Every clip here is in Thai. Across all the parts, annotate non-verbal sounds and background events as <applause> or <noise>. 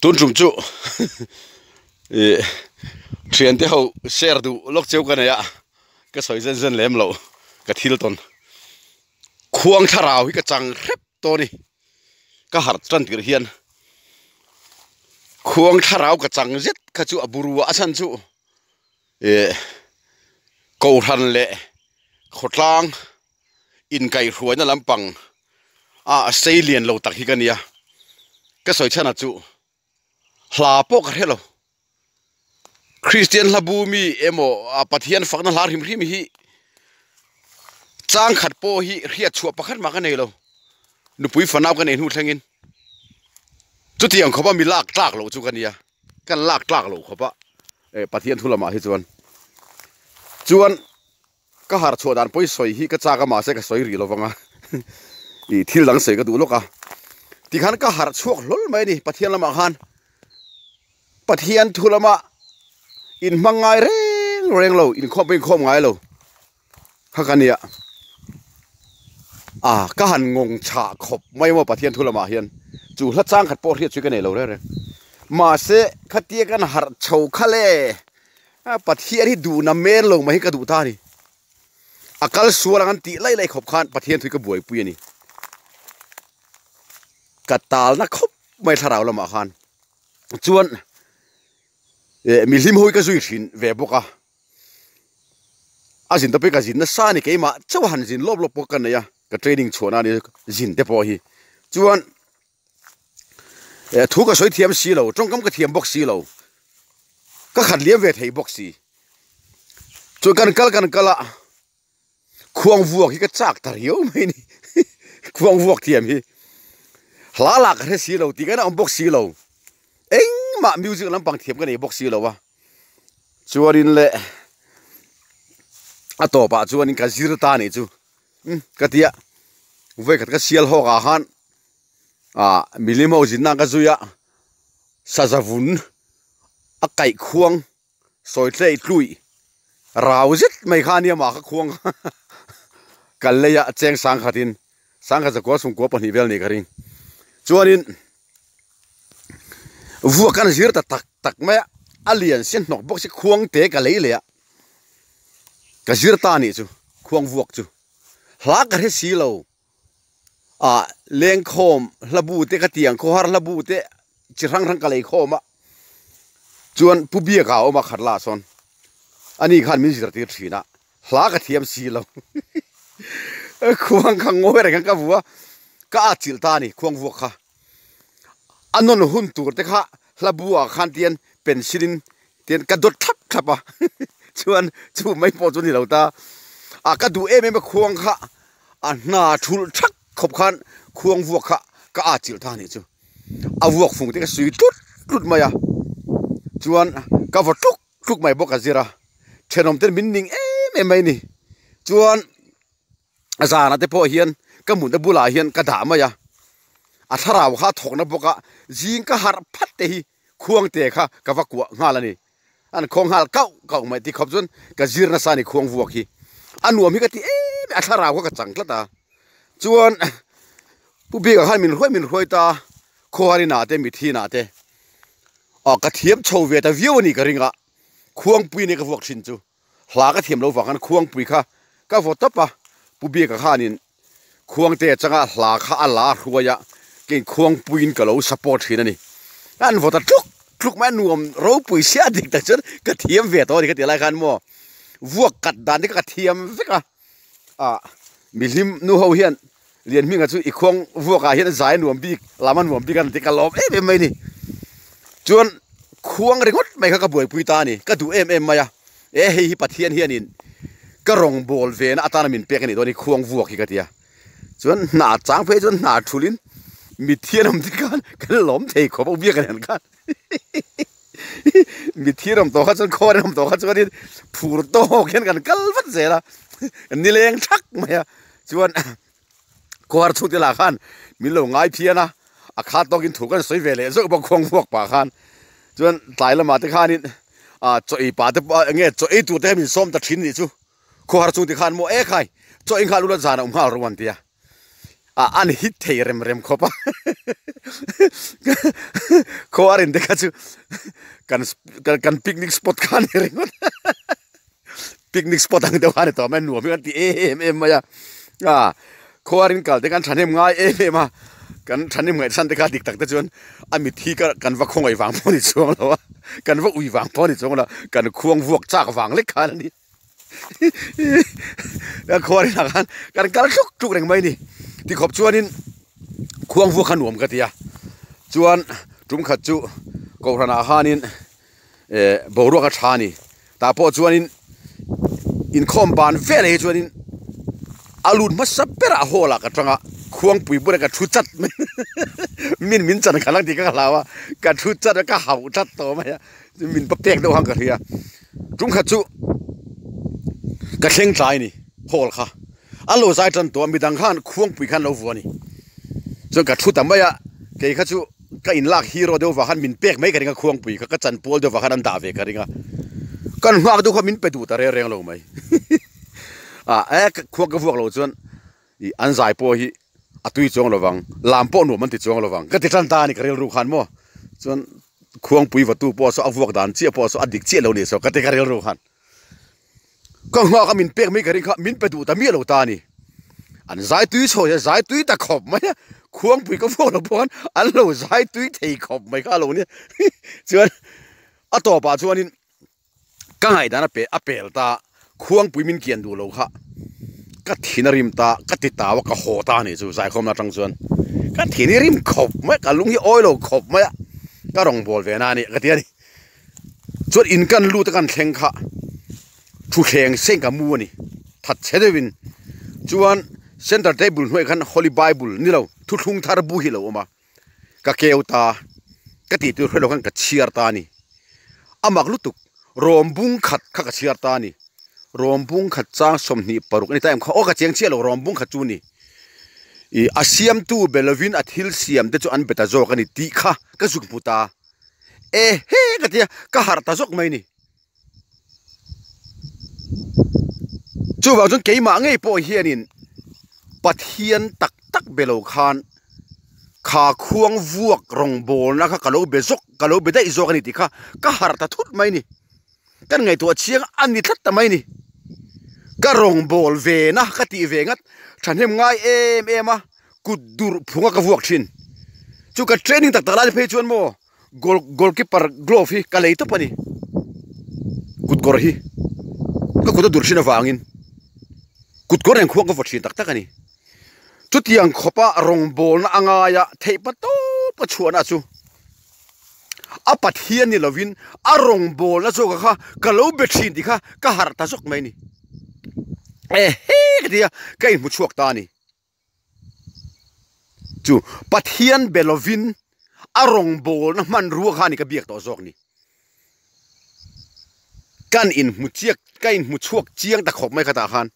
tôn trọng chú, truyền theo hậu xe đủ lốc chiếu cái này ạ cái sợi dân dân lém lậu cái thil ton khoang thà rào cái chàng rep to đi cái hạt chân kiểu hiền khoang thà rào cái chàng rất cái chú aburu á chân chú cầu hàn eh, lệ khốt lang in cây ruồi nó làm bằng à xây liền lầu tạc cái này cái sợi chân là chú หลาปกเรลคริสเตียนลาบูมีเอโมอาปะเทียนฟังนั่นลาริมริมฮีจ้างขัดโปฮีเรียชัวประคันมากันเนหนุปุยฟันเอากันเองหูทังินจุดที่ยองเขาบกมีลากลากหลจุกันเนี่ยกันลากลากหลเขาบกเออปะทียนทุลมาให้จวนจวนก็หาชัวดันปไยสวยฮีก็จ้ากมาเสกสวยรีลฟังอ่ะอีที่หลังเสกก็ดูลูกอ่ะที่ขันก็หาชัวหลุลไม่นี่ปทียนละมาขันปะเทียนทุลมะอินมังไงเร่งเร่งเราอินข้อมเป็นข้อมไงเราฮักกันเนี่ยอ่าก็หันงงฉาขบไม่ว่าปะเทียนทุลมะเฮียนจู่ละจ้างขัดปอเทียช่วยกันเนี่ยเราเร่งมาเสขัดเตียกันหัดชว์ขะเล่ปะเทียนที่ดูน้ำเมลลงมาให้กระดูตานี่อาการสัวรันตีไล่ไล่ขบขานปะเทียนทุกบวยปุยนี่กัดตาลนะคบไม่ทาราวละมาขานจวน Eh, mi lim hoi ka zui thin ve boka a zin topic ka zin na sa ni ke ma chaw han zin lop lop ka na ya ka training chona ni zin te po hi chuan eh, thu ka soi thiam si lo trong kam ka thiam bok si lo ka khat liam ve thei bok si chu kan kal kan kala khuang vuak hi ka chak tar hiu mai ni <laughs> khuang vuak thiam hi hla la ka re si lo ti ka na bok si lo eng มามิวสิกลำปังเทียบกันไอ้บ็อกซี่แล้ววะชวนนี่แหละอ่ะต่อไปชวนนี่ก็ซีร์ตานี่จูอืมก็ที่อ่ะเวกัดก็เชียร์หอกอาหารอ่ามิลิมเอาจินนังก็จุยอ่ะซาซาวุนอ่ะไก่ควงสอยเตยลุยราวจิตไม่ข้านี่มาก็ควงกันเลยอ่ะแจ้งสังขัดินสังขัดจะก็สมกว่าปนิเวลนี่กันริงชวนนี่ vua kan zir ta tak tak maya alien liền xin nọc bốc khuang te té cái lấy ya cái zir ta này chu khuang vua chu lá cái he si lâu à leng khom té cái ka tiang kho har té chỉ răng răng cái ka khom khoma chuan pu bia gạo mà khát lá son anh ani khan min zir ti thina lá cái thiam si lâu <laughs> khuang khang ngoi ra cái vua ka achil ta này khuang vua kha anon hun tur te kha labua khan tian pencilin tian ka dot thap thapa <laughs> chuan chu mai po chu ni lo ta a ka du em em khuang kha a na thul thak khop khan khuang vuak kha ka a chil tha ni chu a vuak phung te ka sui tut tut maya chuan ka va tuk tuk mai boka zira thenom ten min ning em em mai ni chuan zana te po hian ka mun da bula hian ka da maya a tharau kha thokna boka jing ka har phat te hi khuang te kha ka wa kwa nga la ni an khong hal kau kau mai ti khop jun ka jir na sa ni khuang vuak hi anuam hi ka ti em a thara ko ka chang tla ta chuan pu bi ka han min hoi min hoi ta kho hari na te mi thi na te a ka thiam chho ve ta view ni ka ringa khuang pui ni ka vuak chin chu hla ka thiam lo wa kan khuang pui kha ka vo ta pa pu bi ka hanin khuang te changa hla kha ala ruaya กินควงปุืนกับเราสปอร์ตขน้ดนี้นั่นพอตทุกทุกแม่นวมเราปืนเสียดิกระชั้นกระเทียมเวทตัวนี้ก็ตีอะไรกันมั่ววัวกัดดันนี่กระเทียมสิคะอ่ามีลิมนู่เฮาเห็นเรียนมีกันสุอีควงวัวกัดเห็นสายนวมบีกลามันนวมบีกันติดกันล้อมเอ๊ะเป็นไงนี่จนควงริงดไม่เข้ากระบวยปุยตานี่ก็ดูเอ็มเอ็มมาเอ๊ะเฮ้ยปะเทียนเฮียนินกะรองบอลเวนอาตานามินเปียกนี่ตัวนี้ควงวัวกี่กระเทียจนหน้าจางเพื่อจนหน้าชุลินมีเทียนมกันกันล้มเทขอบเบี้ยกันกันมีเทียนมตัวขัดสนคอเรมตัวขัดสวนนี้ผูรโตเขียนกันกัลวัดเสียละนี่เลยยังชักมาอ่ะชวนกวาดชุดที่ละขันมีหลงง่ายเพียนะอาคาต้องกินถูกกันสวยเวเลยสุกบกคงพวกป่าขันชวนตายละมาที่ข้านี่อ่าจ่อยป่าที่ป่าเงี้ยจ่อยตัวเต็มมีส้มตัดชิ้นนี่ชูกวาดชุดที่ขันโมเอ้ใครจ่อยขันรู้ละจานอุ้มข้าวรวันเตียอันฮิตเทร์เรมเรมขอปะขออะไรนึกข้จูกันกันกันปิกนิกสปอตกานเรงนปิกนิกสปอตต่ังเดียวกันตัวแม่นัวมีกันตีเอเอ็มเอ็มมาอะขออะไรนกข้เด็กกันฉันเอ็มง่ายเอ็มเอ็มอะกันฉันเอ็มง่ายฉันเด็กก้าดิกตักแต่จวนอามิทีกันกันว่าคงไอ้ฟังพอนิดช่วงแล้ววะกันว่าอุยฟังพอนิดช่วงแล้วกันควงวกจากฟังเล็กขนาดนีแล้วคอนี่หลันกันกันชุกชุกแรงไหมนี่ ที่ขอบชวนนี่ควงฟัวขนมกะเทียชวนจุ่มขัดจุกอรนาฮานินเอ่อบรัวกระชานี่ต่พอชวนนี่อินคอมบานเฟลเลยชวนนี่อาลุนมาสับเปราโหลากระจังะควงปุยบุระกับชุดจัดมินมินจันกำลังที่ก็ลาวะกรบชุดจัดแล้วก็เห่าจัดต่อมะมินปะเปียกตัวหังกัะเทียจุ่มขัดจุก็เชงใจนี่โหลค่ะอันโลใจจันตัวมีดังขันควงปุยขันเราวัวนี่จนกระทุ่แต่ไม่อะเกี่ยขจูก็อินลักฮีโร่เดียวว่าขันมินเปีกไม่กันงควงปุยก็จันพูดเดียวว่าขันอันดาเวกันงกันมากดูเขามินไปดูต่เรื่องเราไหมอ่ะเอ๊ะควงกับพวกเราจนอันใจพอฮีอตุยจงระวังลามปอหนูมันติดจงระวังก็ติดจันตานี่ก็เรีรู้ขันมั่วจนควงปุยวัตถุพอสอวกดานเชี่ยพอสอดิกเชี่ยเราเนี่ยสก็ติดก็เรียนรู้ขันก็งอกมินเปียกไม่กระดิ่งครับมินไปดูแต่มีเราตานี่อันสายตุ้ยโชยสายตุ้ยตะขบไหมขวงปุ๋ยก็พวกเราพอนอันเราสายตุ้ยเทขบไหมข้าเราเนี่ยเชวนอัตตอปาชวนนี่ก็ไงดานะเปอเปลตาขวงปุ๋ยมินเกียนดูเราค่ะก็ถีนริมตาก็ติดตาว่าก็โหตานี่จู่สายคมนะจังชวนก็ถีนริมขบไหมกบลุงที่อ้อยเราขบไหมก็รองบอลเวนานี่ก็เดียนี่ชวนอินกันลู่ตะกันเข่งค่ะทุกแห่งเส้นกับมัวนี่ทัดเชดวินจวนเซนเตอร์เทเบิลหน่วยขันฮอลลีไบเบิลนี่เราทุกทุงทารบุฮิเราออกมากะเกียวตากะติตัวเราขันกะเชียร์ตานี่อามักลุตุกรวมบุ้งขัดขะกะเชียร์ตานี่รวมบุ้งขัดจ้างสมนิปรุกนี่แต่เอ็มเขาโอ้กะเจียงเชียร์เรารวมบุ้งขัดจูนี่อีอาเซียมตู้เบลวินอัดฮิลเซียมเดจูอันเบตาโจกันนี่ตีข้ากะจุกปุตาเอ้เฮ้กะเตียกะหาร์ตาโจกไม่นี่จู่วาจนเกี่ยมาไงปอเฮียนินปัดเฮียนตักตักเบลคานขาควงวกรองโบลนะคะกะโลเบซกกะโลเบได้ซอกนี่ติค่ะ ก็หาตะทุดไม่นี่กันไงตัวเชียงอันนี้ทัดแต่ไม่นี่ก็รองโบลเวนะกะตีเวงัด ฉันเห็นง่ายเอมเอมากุดดูพุงกะวกชินจู่กะเทรนนิ่งตักตะลาเพชวนโม g o กอล l k ปปาร์กลอฟ e ี i kalei to p ปนีกุดกอร์ฮีก็คุณต้องดูชินะฟังอินกุดก็เรยนขวางก็ฟงชินตักตักนี่จุดยังขบะรองบอลอ่างายะเทปตูปชวนอ่ะจูอาปัดเฮียนี่ละวินอารงบอลนะจูก็ค่ะก็เลวเบ็ดชินดีค่ะก็หาตาสุกไม่นี่เอ้เฮ้กเดียก็ยิงมุชวตานี่จูปัดเฮียนเบลวินอารงบอลนะมันรัวค่ะนี่ก็เบียกต่อสอกนี่กันอินมุเจียกกันอินมุชวกเจียงตะขบไม่ขตาขัน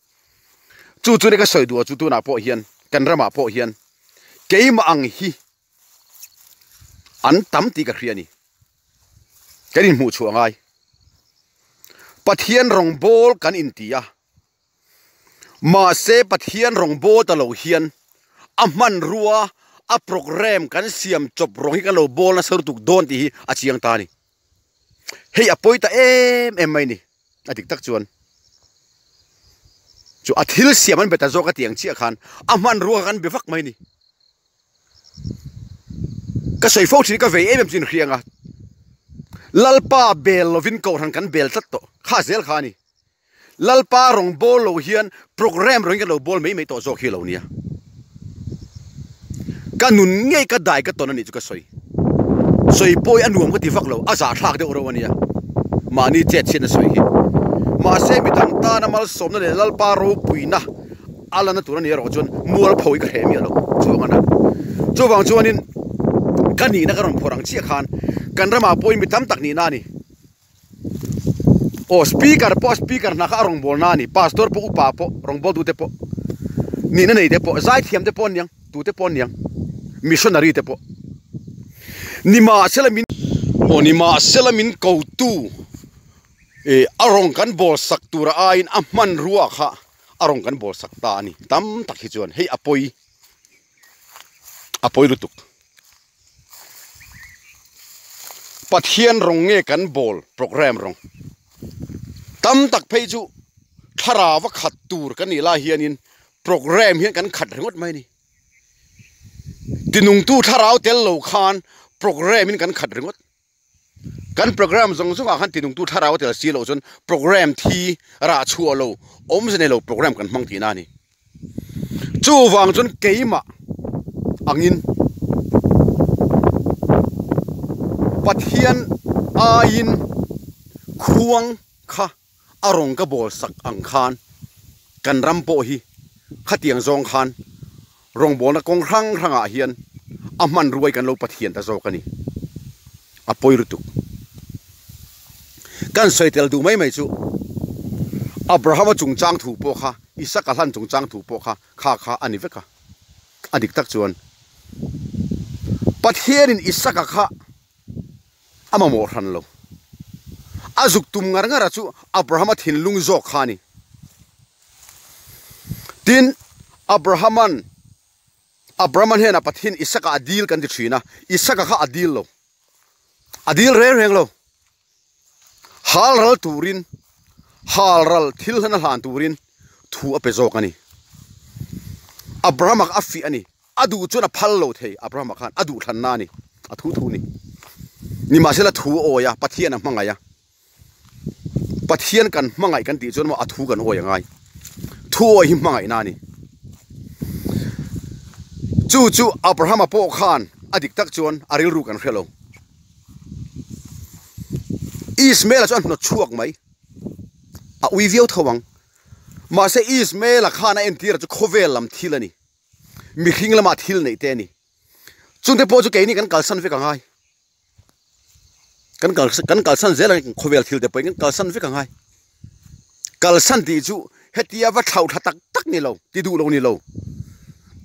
จู่จู่เด็กสวยดัวจู่จู่น่าพอเฮียนกันระมาพอเฮียนเกยมาอังฮีอันตั้มตีกับเรียนี่กันอินมุชวงไงปะเทียนรองโบลกันอินตีอะมาเซปะเทียนรองโบตะโลเฮียนอัมันรัวอปโปรแกรมกันเสียมจบรองฮีกันโลโบลนะสรุปถุกโดนตีอาชียงตานี่เฮียปุ้ยตาเอ็มเอ็มไม่นี่อดิตตักชวนจู่อาทิตย์เสียมันเบตาโจกตียงเชี่ยขันอามันรัวกันเบฟักไม่นี่ก็ใส่ฟ้าที่ก็เวเอ็มจีนเคียงอะลัลปาเบลวินโกาลังกันเบลตัดต่อข้าเซลขานี่ลัลปารงโบโลเฮียนโปรแกรมรองกันโลบลไม่ไม่ต่อโจกฮีโลเนียการนุ่งงยก็ได้ก็ตอนนี้จู่ก็ใส่สวยป่วยอันหลวมก็ตีฟักเราอาสาทักเดียวเราวันนี้มานีเจ็ดเช่นสวยมาเสียมีตั้งตาหน้ามาสมนั่นเลยลปารูปุยนะอาลันตุรนี่ยเราจนมัวผู้อีกเฮมีแล้วช่วงนั้นช่วงช่วงนนี้กันนี่นะกรับผู้รังเชียคานกันเรามาป่วยมีตั้งตักนี่นานี่โอ้สปีกเกอร์พอสปีกเกอร์นักราบรองบอลนั่นนี่พาสตอร์ปูปาปูรองบอลดูเตปูนี่นั่นนี่เตปูไซต์เทียมเตปูนี่ยังดูเตปูนี่ยังมิชชันนารีเตปูนิมาเซลมินโอนิมาเซลมินกตูเอออรงกันบอลสักตัวไอ้นอัมมันรัวค่ะอรงกันบอลสักตานี่ตั้มตักขี้จวนเฮ้อปอยอปอยรุตุกปัดเฮียนรงเงกันบอลโปรแกรมรงตั้มตักไปจุทาราวขัดตูรกันนี่ลาเฮียนินโปรแกรมเฮียนกันขัดหรือไมนี่ตินุงตู้ทาราวเตลโลคานรแกรมนี่กันขัดเรื่องวกันโปรแกรมจงสุขอาหารติดตรงตู้ทาเราแต่ลสีโลจนโปรแกรมที่ราชัวโลอมเสนโลโปรแกรมกันมังทีนานี่จู่ฟังจนเกยมอ่ะอังยินปัทเทียนอาอินควงคะอารมณ์กบสักอังคารกันรำโปฮีขัดเตียงจองคานรองบอลนักกงครั้งครั้งอาเฮียน a man ruai kan lo pathian ta zo kani a poirutu kan soitel du mai mai chu abraham chung chang thu po kha isak a han chung chang thu po kha kha kha ani veka adik tak chuan pathian in isak a kha ama mor han lo azuk tum ngar ngara chu abraham thin lung zo khani tin abrahaman Abraham hen apathin Isaka adil kan ti na Isaka kha adil lo adil re reng lo hal ral turin hal ral thil hana han turin thu ape zok ani Abraham ak afi ani adu chuna phal lo thei Abraham khan adu than na ni athu thu ni ni sẽ là thu o ya pathian manga ya pathian kan mangai kan ti chon ma athu kan o ya ngay, thu o hi mangai na ni chu chu abraham apo khan adik tak chuan aril ru kan hrelo ismail chuan no chuak mai a ui viau thawang ma se ismail khan a en tir chu khovel lam thilani mi hring lama ah thil nei te ni chung te po chu ke ni kan kalsan ve kangai kan kal kan kalsan zel kan khovel thil te po kan kalsan ve kangai kalsan ti chu hetia va thau tha tak tak ni lo ti du lo ni lo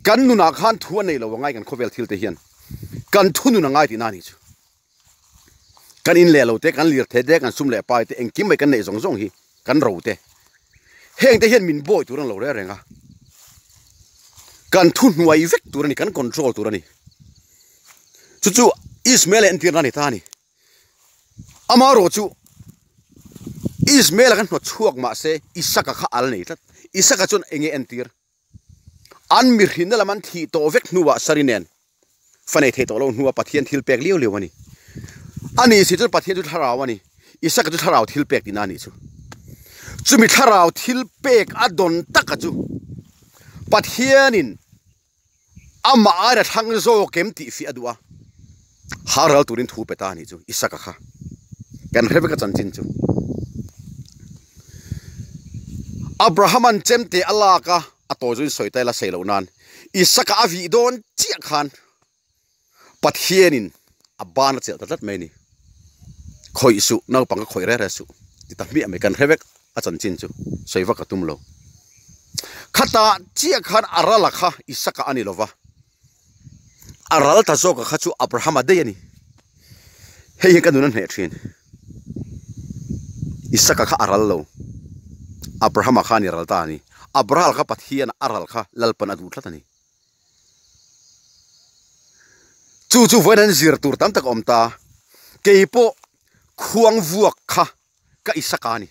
kan nu nak han thu nei lo ngai kan khovel thil te hian kan thu nu na ngai ti na ni chu kan in le lo te kan lir the te kan sum le pai te eng kim mai kan nei zong zong hi kan ro te heng te hian min boi tu rang lo re renga kan thu nuai vek tu rani kan control tu rani chu chu ismail en tir na ni ta ni amaro chu ismail kan no chuak ma se isaka kha al nei tat isaka chun enge en tir an mi hrin la man thi to vek nuwa sarinen fanei the to lo nuwa pathian thil pek liu liu ani ani si chu pathian chu tharau ani isa ka chu tharau thil pek din ani chu chumi tharau thil pek adon taka chu pathianin ama ara thang zo kem ti fi adwa haral turin thu peta ni chu isa ka kha phải có chân chính chứ, abraham an chemte allah ka ato zun soi tai la sei lo nan i saka avi don chia khan pathianin ban chel tatlat mai ni khoi su nau pang khoi re re su ti ta mi amekan revek achan chin chu soiwa ka tum lo khata chia khan arala kha isaka ani lova aral ta zo ka kha chu abraham ade yani hei ka dunan he thin isaka kha aral lo abraham kha ni aral ta ni abral ka pathian aral ka lalpan adu tlatani chu chu voinan zir tur tam tak omta keipo khuang vuak kha ka isakani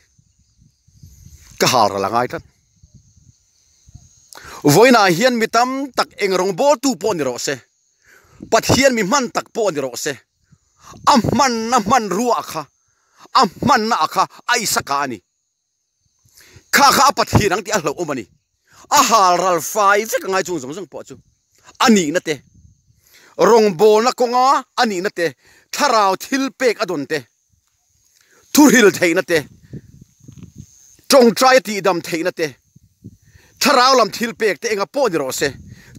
ka ra langai tlat voina hian mitam tak engrong bol tu po ni ro se pathian mi man tak po ni ro se amman na man ruwa kha amman na kha ai sakani ข้าข้าปัดหินังที่อัลลอฮ์อุมานีอาหารรัลไฟฟิกง่ายจุงสงสงปอจูอันนี้นั่นเตะรงโบนักกงอ่ะอันนี้นั่นเตะทาราวทิลเป็กอดนเตะทุริลเทนั่นเตะจงใจตีดำเทนั่นเตะทาราวลำทิลเป็กเตะเองอ่ะปอดีรอเซ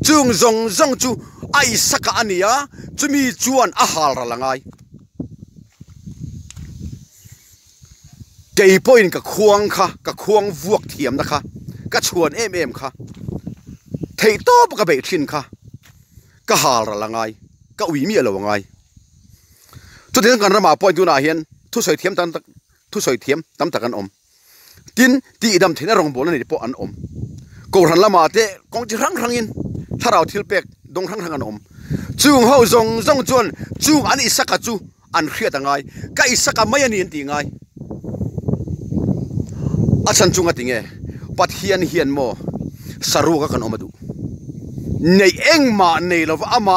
จุงสงสงจูไอสักอันนี้อ่ะจะมีจวนอาหารรัลง่ายีจ่อยนกับควงค่ะกับควงววกเทียมนะคะก็ชวนเอ็มเอ็มค่ะเทโต้ปกับเบชินค่ะก็หาละไงก็วิมีอะไรไงทุกที่กันระมาพ่อยดูน่าเห็นทุสอยเทียมตั้งทุสอยเทียมตั้งแต่กันอมกินตีดำเทนรองบอลนี่ปออันอมกูรันละมาเตะกองจีรังรังอินถ้าเราทิลเป็กดงรังรังกันอมจูงเฮาจงจงจวนจูงอันอิสักจูอันเครียดไงก็อิสักไม่ยันยินตีไง asan chunga tinge pat hian hian mo saru ka kan omadu nei eng ma nei lo ama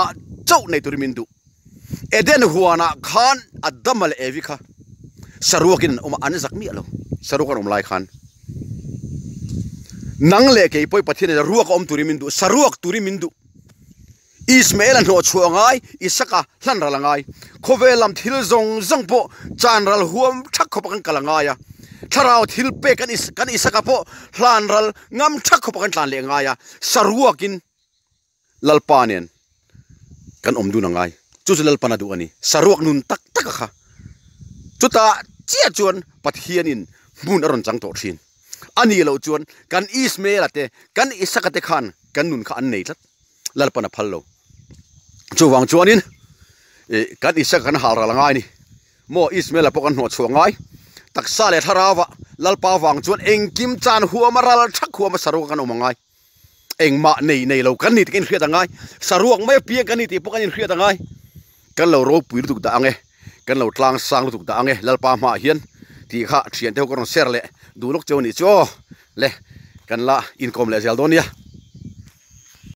chau nei turi mindu eden huana khan adamal evika saru kin oma an zakmi alo saru kan omlai khan nangle ke poi pathine ruak om turi mindu saruak turi mindu ismail an ho chuangai isaka hlan ralangai khovelam thil zong zongpo chanral huam thakho pakang kalangaya tharau thil pe kan is kan isa ka po hlan ral ngam thak khupa kan tlan le nga ya saruakin lalpanen kan om du na ngai chu chu lalpana du ani saruak nun tak tak kha chuta chia chuan pathian in mun aron chang to thin ani lo chuan kan ismail ate kan isa ka te khan kan nun kha an nei lat lalpana phal lo chu wang chuanin kan isa kan har ra langai ni mo ismail a pokan no chuangai taksa le tharawa lalpa wang chuan eng kim chan huam ral thak huam saruk kan omangai eng ma nei nei lo kan ni tin khriat angai saruk mai pia kan ni ti pokan in khriat angai kan lo ro puir tuk da ange kan lo tlang sang tuk da ange lalpa ma hian ti kha thian te ko ron ser le du lok choni cho le kan la income le zel donia